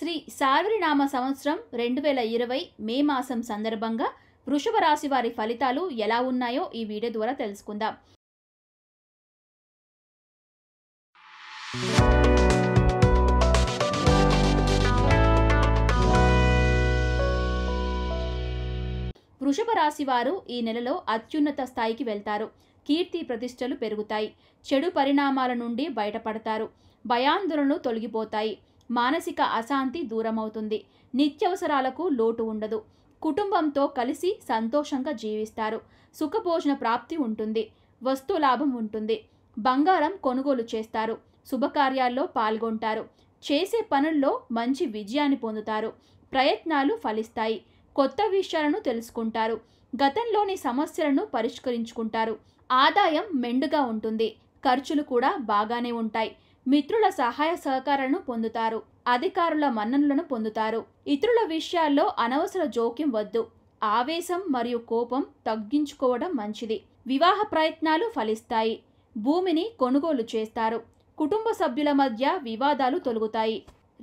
శ్రీ సావిరినామ సంవత్సరం రెండు వేల ఇరవై మే మాసం సందర్భంగా వృషభ రాశి వారి ఫలితాలు ఎలా ఉన్నాయో ఈ వీడియో ద్వారా తెలుసుకుందాం వృషభ రాశి వారు ఈ నెలలో అత్యున్నత స్థాయికి వెళ్తారు కీర్తి ప్రతిష్టలు పెరుగుతాయి చెడు పరిణామాల నుండి బయటపడతారు భయాందోళనలు తొలగిపోతాయి మానసిక అశాంతి దూరమవుతుంది నిత్యవసరాలకు లోటు ఉండదు కుటుంబంతో కలిసి సంతోషంగా జీవిస్తారు సుఖభోజన ప్రాప్తి ఉంటుంది వస్తులాభం ఉంటుంది బంగారం కొనుగోలు చేస్తారు శుభకార్యాల్లో పాల్గొంటారు చేసే పనుల్లో మంచి విజయాన్ని పొందుతారు ప్రయత్నాలు ఫలిస్తాయి కొత్త విషయాలను తెలుసుకుంటారు గతంలోని సమస్యలను పరిష్కరించుకుంటారు ఆదాయం మెండుగా ఉంటుంది ఖర్చులు కూడా బాగానే ఉంటాయి మిత్రుల సహాయ సహకారాలను పొందుతారు అధికారుల మన్ననలను పొందుతారు ఇతరుల విషయాల్లో అనవసర జోక్యం వద్దు ఆవేశం మరియు కోపం తగ్గించుకోవడం మంచిది వివాహ ప్రయత్నాలు ఫలిస్తాయి భూమిని కొనుగోలు చేస్తారు కుటుంబ సభ్యుల మధ్య వివాదాలు తొలుగుతాయి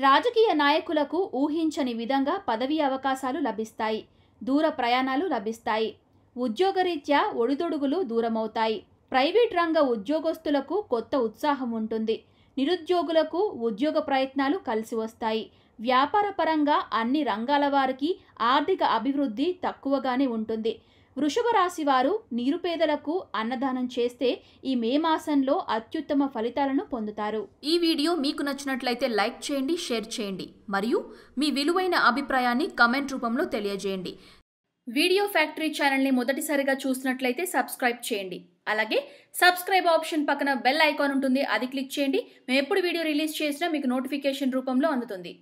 రాజకీయ నాయకులకు ఊహించని విధంగా పదవీ అవకాశాలు లభిస్తాయి దూర ప్రయాణాలు లభిస్తాయి ఉద్యోగరీత్యా ఒడిదొడుగులు దూరమవుతాయి ప్రైవేట్ రంగ ఉద్యోగస్తులకు కొత్త ఉత్సాహం ఉంటుంది నిరుద్యోగులకు ఉద్యోగ ప్రయత్నాలు కలిసి వస్తాయి వ్యాపార పరంగా అన్ని రంగాల వారికి ఆర్థిక అభివృద్ధి తక్కువగానే ఉంటుంది వృషభ రాశి వారు నిరుపేదలకు అన్నదానం చేస్తే ఈ మే మాసంలో అత్యుత్తమ ఫలితాలను పొందుతారు ఈ వీడియో మీకు నచ్చినట్లయితే లైక్ చేయండి షేర్ చేయండి మరియు మీ విలువైన అభిప్రాయాన్ని కమెంట్ రూపంలో తెలియజేయండి వీడియో ఫ్యాక్టరీ ఛానల్ని మొదటిసారిగా చూసినట్లయితే సబ్స్క్రైబ్ చేయండి అలాగే సబ్స్క్రైబ్ ఆప్షన్ పక్కన బెల్ ఐకాన్ ఉంటుంది అది క్లిక్ చేయండి మేము ఎప్పుడు వీడియో రిలీజ్ చేసినా మీకు నోటిఫికేషన్ రూపంలో అందుతుంది